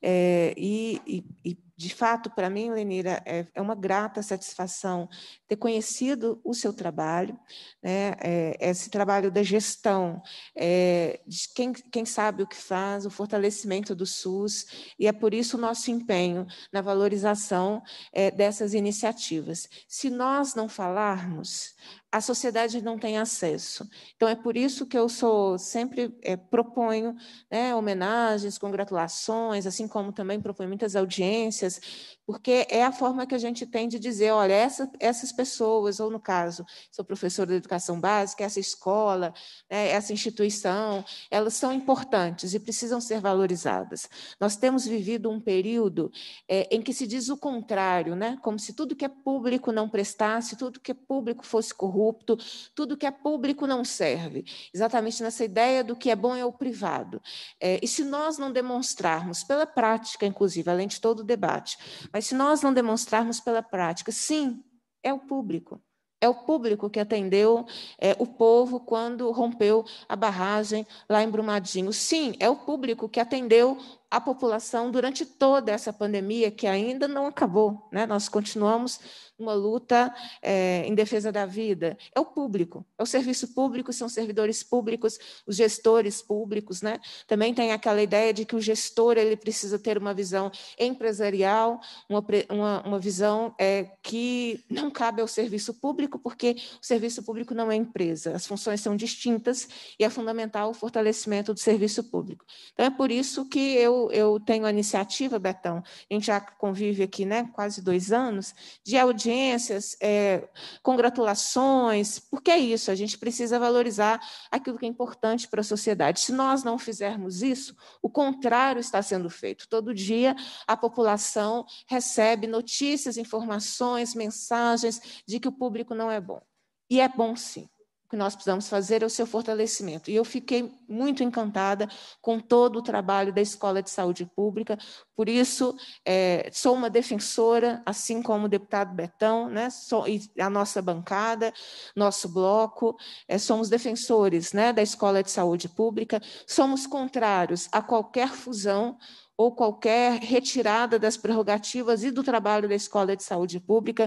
é, e, e, e de fato, para mim, Lenira, é, é, uma grata satisfação ter conhecido o seu trabalho, né? É, esse trabalho da gestão, é, de quem, quem sabe o que faz, o fortalecimento do SUS, e é por isso o nosso empenho na valorização é, dessas iniciativas. Se nós não falarmos, a sociedade não tem acesso. Então, é por isso que eu sou sempre é, proponho né, homenagens, congratulações, assim como também proponho muitas audiências porque é a forma que a gente tem de dizer, olha, essa, essas pessoas, ou no caso, sou professora de educação básica, essa escola, né, essa instituição, elas são importantes e precisam ser valorizadas. Nós temos vivido um período é, em que se diz o contrário, né? como se tudo que é público não prestasse, tudo que é público fosse corrupto, tudo que é público não serve. Exatamente nessa ideia do que é bom é o privado. É, e se nós não demonstrarmos, pela prática, inclusive, além de todo o debate, mas mas se nós não demonstrarmos pela prática, sim, é o público. É o público que atendeu é, o povo quando rompeu a barragem lá em Brumadinho. Sim, é o público que atendeu a população durante toda essa pandemia, que ainda não acabou. Né? Nós continuamos uma luta é, em defesa da vida. É o público, é o serviço público, são servidores públicos, os gestores públicos. Né? Também tem aquela ideia de que o gestor ele precisa ter uma visão empresarial, uma, uma, uma visão é, que não cabe ao serviço público, porque o serviço público não é empresa. As funções são distintas e é fundamental o fortalecimento do serviço público. Então, é por isso que eu eu, tenho a iniciativa, Betão, a gente já convive aqui né, quase dois anos, de audiências, é, congratulações, porque é isso, a gente precisa valorizar aquilo que é importante para a sociedade. Se nós não fizermos isso, o contrário está sendo feito. Todo dia a população recebe notícias, informações, mensagens de que o público não é bom. E é bom sim que nós precisamos fazer é o seu fortalecimento. E eu fiquei muito encantada com todo o trabalho da Escola de Saúde Pública, por isso é, sou uma defensora, assim como o deputado Betão, né, sou, e a nossa bancada, nosso bloco, é, somos defensores né, da Escola de Saúde Pública, somos contrários a qualquer fusão ou qualquer retirada das prerrogativas e do trabalho da escola de saúde pública,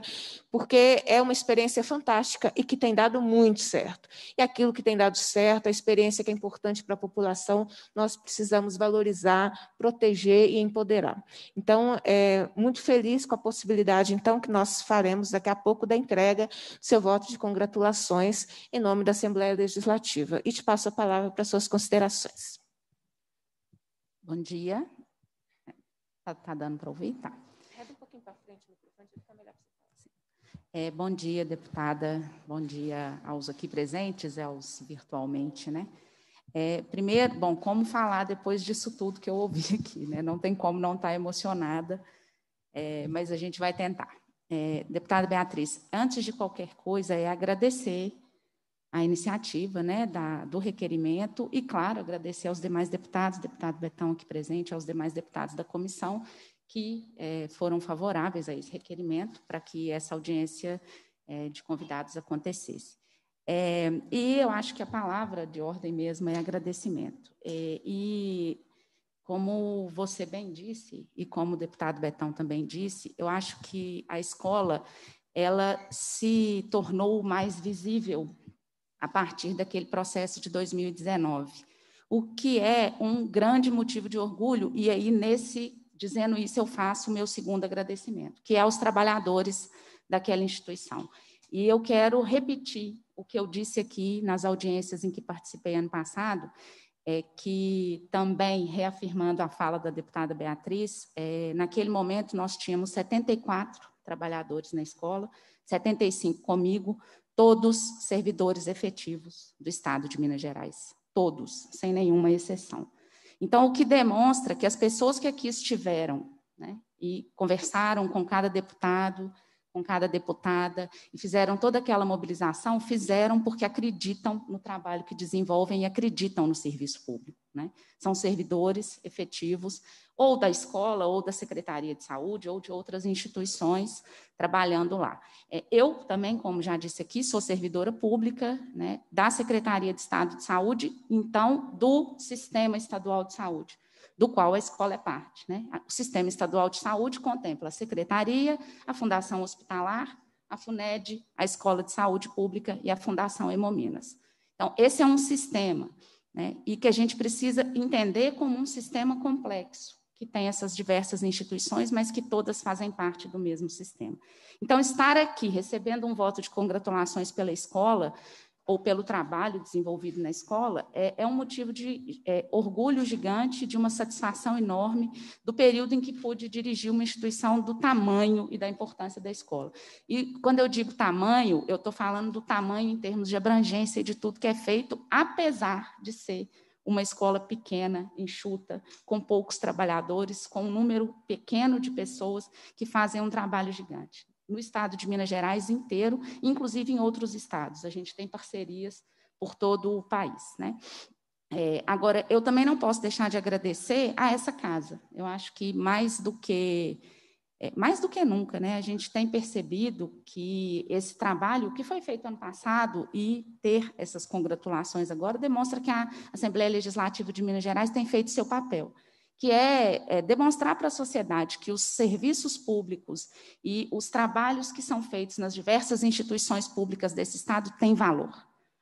porque é uma experiência fantástica e que tem dado muito certo. E aquilo que tem dado certo, a experiência que é importante para a população, nós precisamos valorizar, proteger e empoderar. Então, é muito feliz com a possibilidade, então, que nós faremos daqui a pouco da entrega seu voto de congratulações em nome da Assembleia Legislativa. E te passo a palavra para suas considerações. Bom dia. Tá, tá dando para ouvir? Tá. Reda um pouquinho para frente o microfone, fica melhor para você é, bom dia, deputada. Bom dia aos aqui presentes, aos virtualmente, né? É, primeiro, bom, como falar depois disso tudo que eu ouvi (laughs) aqui, né? Não tem como não estar tá emocionada, é, mas a gente vai tentar. É, deputada Beatriz, antes de qualquer coisa, é agradecer a iniciativa né, da, do requerimento e, claro, agradecer aos demais deputados, deputado Betão aqui presente, aos demais deputados da comissão que é, foram favoráveis a esse requerimento para que essa audiência é, de convidados acontecesse. É, e eu acho que a palavra de ordem mesmo é agradecimento. É, e como você bem disse, e como o deputado Betão também disse, eu acho que a escola ela se tornou mais visível a partir daquele processo de 2019. O que é um grande motivo de orgulho, e aí, nesse dizendo isso, eu faço o meu segundo agradecimento, que é aos trabalhadores daquela instituição. E eu quero repetir o que eu disse aqui nas audiências em que participei ano passado, é que também reafirmando a fala da deputada Beatriz, é, naquele momento nós tínhamos 74 trabalhadores na escola, 75 comigo, todos servidores efetivos do Estado de Minas Gerais, todos, sem nenhuma exceção. Então, o que demonstra que as pessoas que aqui estiveram né, e conversaram com cada deputado, com cada deputada e fizeram toda aquela mobilização, fizeram porque acreditam no trabalho que desenvolvem e acreditam no serviço público. Né? São servidores efetivos, ou da escola, ou da Secretaria de Saúde, ou de outras instituições trabalhando lá. É, eu também, como já disse aqui, sou servidora pública né, da Secretaria de Estado de Saúde, então do Sistema Estadual de Saúde do qual a escola é parte. Né? O Sistema Estadual de Saúde contempla a Secretaria, a Fundação Hospitalar, a FUNED, a Escola de Saúde Pública e a Fundação Hemominas. Então, esse é um sistema, né, e que a gente precisa entender como um sistema complexo, que tem essas diversas instituições, mas que todas fazem parte do mesmo sistema. Então, estar aqui recebendo um voto de congratulações pela escola ou pelo trabalho desenvolvido na escola, é, é um motivo de é, orgulho gigante, de uma satisfação enorme do período em que pude dirigir uma instituição do tamanho e da importância da escola. E quando eu digo tamanho, eu estou falando do tamanho em termos de abrangência e de tudo que é feito, apesar de ser uma escola pequena, enxuta, com poucos trabalhadores, com um número pequeno de pessoas que fazem um trabalho gigante no estado de Minas Gerais inteiro, inclusive em outros estados. A gente tem parcerias por todo o país. Né? É, agora, eu também não posso deixar de agradecer a essa casa. Eu acho que mais do que é, mais do que nunca, né? A gente tem percebido que esse trabalho que foi feito ano passado e ter essas congratulações agora demonstra que a Assembleia Legislativa de Minas Gerais tem feito seu papel que é, é demonstrar para a sociedade que os serviços públicos e os trabalhos que são feitos nas diversas instituições públicas desse Estado têm valor,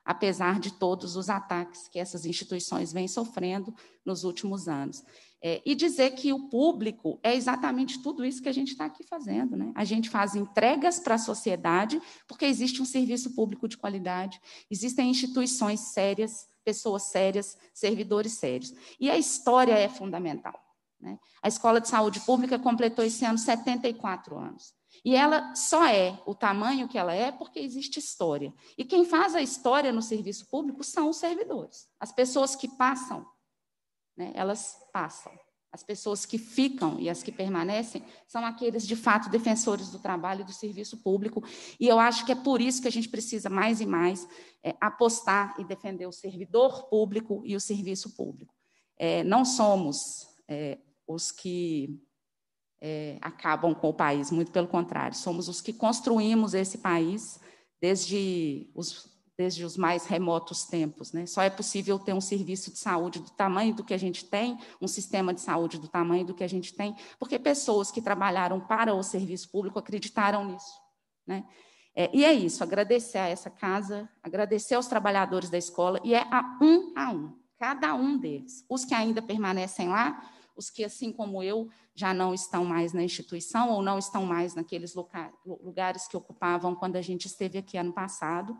apesar de todos os ataques que essas instituições vêm sofrendo nos últimos anos. É, e dizer que o público é exatamente tudo isso que a gente está aqui fazendo. Né? A gente faz entregas para a sociedade, porque existe um serviço público de qualidade, existem instituições sérias pessoas sérias, servidores sérios. E a história é fundamental. Né? A Escola de Saúde Pública completou esse ano 74 anos. E ela só é o tamanho que ela é porque existe história. E quem faz a história no serviço público são os servidores. As pessoas que passam, né? elas passam. As pessoas que ficam e as que permanecem são aqueles, de fato, defensores do trabalho e do serviço público. E eu acho que é por isso que a gente precisa mais e mais é, apostar e defender o servidor público e o serviço público. É, não somos é, os que é, acabam com o país, muito pelo contrário, somos os que construímos esse país desde os desde os mais remotos tempos. Né? Só é possível ter um serviço de saúde do tamanho do que a gente tem, um sistema de saúde do tamanho do que a gente tem, porque pessoas que trabalharam para o serviço público acreditaram nisso. Né? É, e é isso, agradecer a essa casa, agradecer aos trabalhadores da escola, e é a um a um, cada um deles. Os que ainda permanecem lá, os que, assim como eu, já não estão mais na instituição ou não estão mais naqueles lugares que ocupavam quando a gente esteve aqui ano passado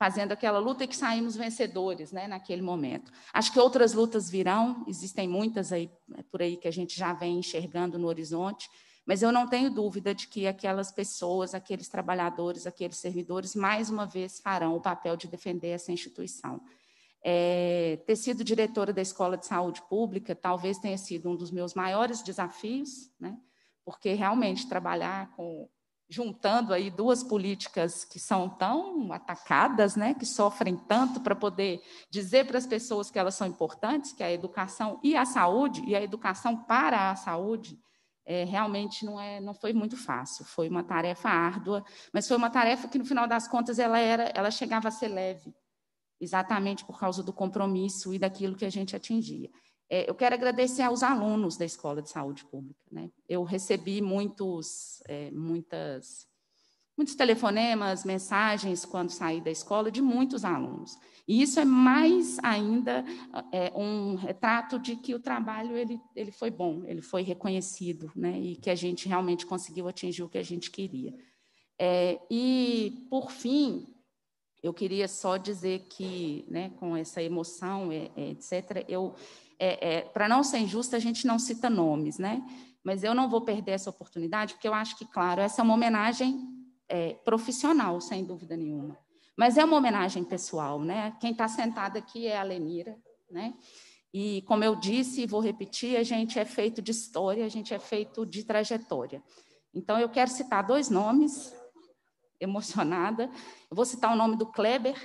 fazendo aquela luta e que saímos vencedores né, naquele momento. Acho que outras lutas virão, existem muitas aí, é, por aí que a gente já vem enxergando no horizonte, mas eu não tenho dúvida de que aquelas pessoas, aqueles trabalhadores, aqueles servidores, mais uma vez farão o papel de defender essa instituição. É, ter sido diretora da Escola de Saúde Pública talvez tenha sido um dos meus maiores desafios, né? porque realmente trabalhar com juntando aí duas políticas que são tão atacadas, né, que sofrem tanto para poder dizer para as pessoas que elas são importantes, que a educação e a saúde e a educação para a saúde é, realmente não é, não foi muito fácil, foi uma tarefa árdua, mas foi uma tarefa que no final das contas ela era, ela chegava a ser leve, exatamente por causa do compromisso e daquilo que a gente atingia. É, eu quero agradecer aos alunos da Escola de Saúde Pública. Né? Eu recebi muitos, é, muitas, muitos telefonemas, mensagens quando saí da escola de muitos alunos. E isso é mais ainda é, um retrato de que o trabalho ele, ele foi bom, ele foi reconhecido, né? e que a gente realmente conseguiu atingir o que a gente queria. É, e, por fim, eu queria só dizer que, né, com essa emoção, é, é, etc., eu é, é, para não ser injusta, a gente não cita nomes, né? Mas eu não vou perder essa oportunidade, porque eu acho que, claro, essa é uma homenagem é, profissional, sem dúvida nenhuma. Mas é uma homenagem pessoal, né? Quem está sentada aqui é a Lenira, né? E, como eu disse e vou repetir, a gente é feito de história, a gente é feito de trajetória. Então, eu quero citar dois nomes, emocionada. Eu vou citar o nome do Kleber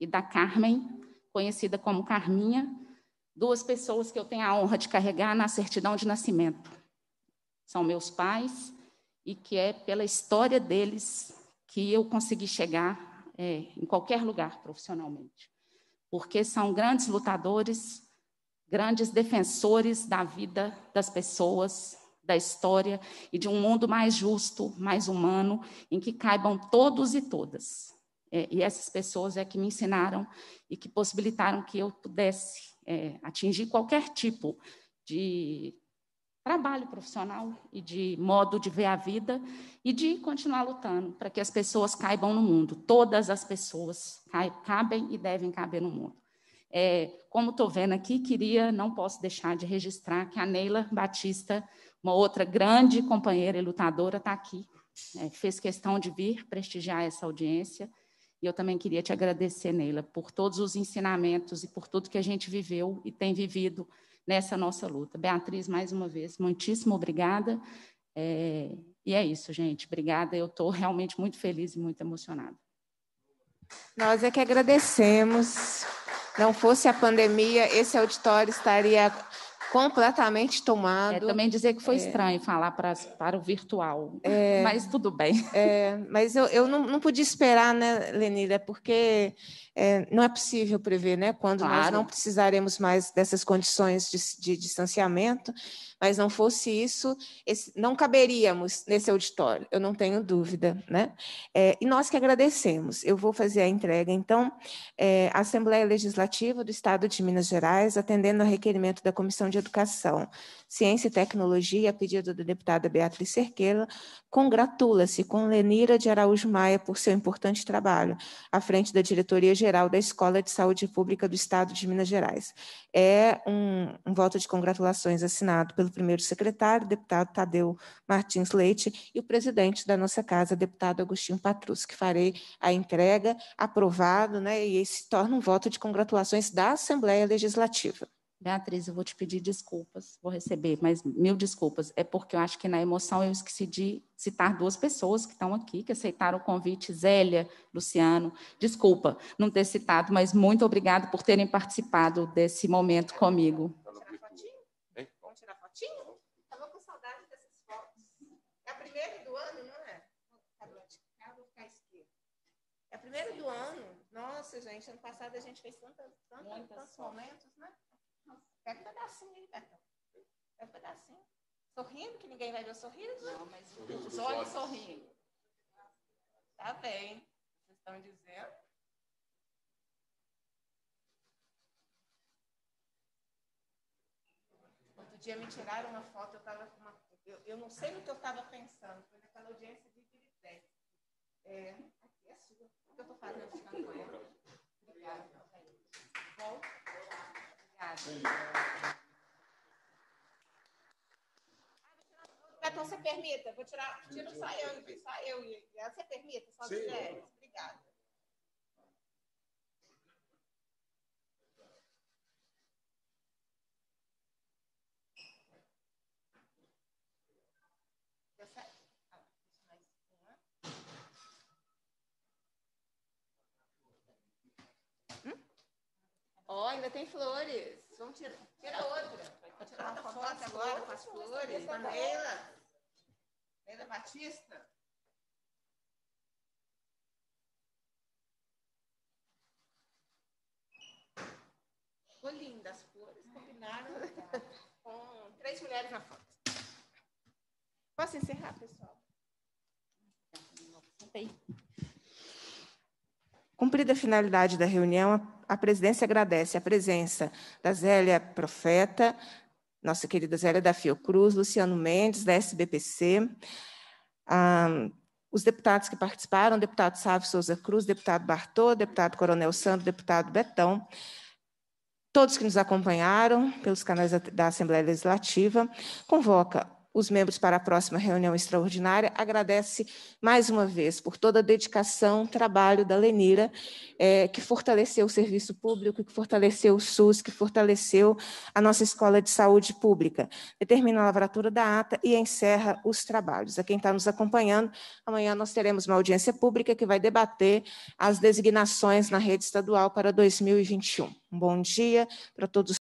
e da Carmen, conhecida como Carminha, duas pessoas que eu tenho a honra de carregar na certidão de nascimento. São meus pais, e que é pela história deles que eu consegui chegar é, em qualquer lugar profissionalmente. Porque são grandes lutadores, grandes defensores da vida das pessoas, da história e de um mundo mais justo, mais humano, em que caibam todos e todas. É, e essas pessoas é que me ensinaram e que possibilitaram que eu pudesse é, atingir qualquer tipo de trabalho profissional e de modo de ver a vida e de continuar lutando para que as pessoas caibam no mundo. Todas as pessoas cabem e devem caber no mundo. É, como estou vendo aqui, queria, não posso deixar de registrar que a Neila Batista, uma outra grande companheira e lutadora, está aqui. É, fez questão de vir prestigiar essa audiência. E eu também queria te agradecer, Neila, por todos os ensinamentos e por tudo que a gente viveu e tem vivido nessa nossa luta. Beatriz, mais uma vez, muitíssimo obrigada. É... E é isso, gente. Obrigada. Eu estou realmente muito feliz e muito emocionada. Nós é que agradecemos. Não fosse a pandemia, esse auditório estaria completamente é, tomado. É, também dizer que foi é. estranho falar para, para o virtual, é. (laughs) mas tudo bem. É, mas eu, eu não, não podia esperar, né, Lenira, porque é, não é possível prever né, quando claro. nós não precisaremos mais dessas condições de, de distanciamento, mas não fosse isso, esse, não caberíamos nesse auditório, eu não tenho dúvida. Né? É, e nós que agradecemos. Eu vou fazer a entrega, então, é, Assembleia Legislativa do Estado de Minas Gerais, atendendo ao requerimento da Comissão de Educação, Ciência e Tecnologia, a pedido da deputada Beatriz Cerqueira, congratula-se com Lenira de Araújo Maia por seu importante trabalho à frente da diretoria geral geral da Escola de Saúde Pública do Estado de Minas Gerais. É um, um voto de congratulações assinado pelo primeiro secretário, deputado Tadeu Martins Leite, e o presidente da nossa casa, deputado Agostinho Patrus, que farei a entrega, aprovado, né, e se torna um voto de congratulações da Assembleia Legislativa. Beatriz, eu vou te pedir desculpas, vou receber, mas mil desculpas. É porque eu acho que na emoção eu esqueci de citar duas pessoas que estão aqui, que aceitaram o convite, Zélia, Luciano. Desculpa não ter citado, mas muito obrigada por terem participado desse momento comigo. Vamos tirar fotinho? Vamos tirar fotinho? Estava com saudade dessas fotos. É a primeira do ano, não é? É a primeira do ano. Nossa, gente, ano passado a gente fez tantos, tantos, tantos momentos, né? Pega é um pedacinho aí, Betão. Pega é um pedacinho. Sorrindo, que ninguém vai ver o sorriso, não, mas os olhos sorrindo. Tá bem. Vocês estão dizendo? Outro dia me tiraram uma foto, eu estava. com uma. Eu, eu não sei no que eu estava pensando, foi naquela audiência de Pirité. É, Então você permita? Vou tirar. Tira só eu, só eu e Você permita? Só as mulheres. Obrigada. Hum? Ó, oh, ainda tem flores. Vamos tirar. Tira outra. tirar tá uma foto agora com as flores. a Leila Batista. Ficou linda as flores, combinaram (laughs) com três mulheres na foto. Posso encerrar, pessoal? Cumprida a finalidade da reunião, a presidência agradece a presença da Zélia Profeta, nossa querida Zélia da Fiocruz, Luciano Mendes, da SBPC, um, os deputados que participaram, deputado Sávio Souza Cruz, deputado Bartô, deputado Coronel Santos, deputado Betão, todos que nos acompanharam pelos canais da Assembleia Legislativa, convoca os membros para a próxima reunião extraordinária. Agradece mais uma vez por toda a dedicação, trabalho da Lenira, é, que fortaleceu o serviço público, que fortaleceu o SUS, que fortaleceu a nossa escola de saúde pública. Determina a lavratura da ata e encerra os trabalhos. A quem está nos acompanhando, amanhã nós teremos uma audiência pública que vai debater as designações na rede estadual para 2021. Um bom dia para todos.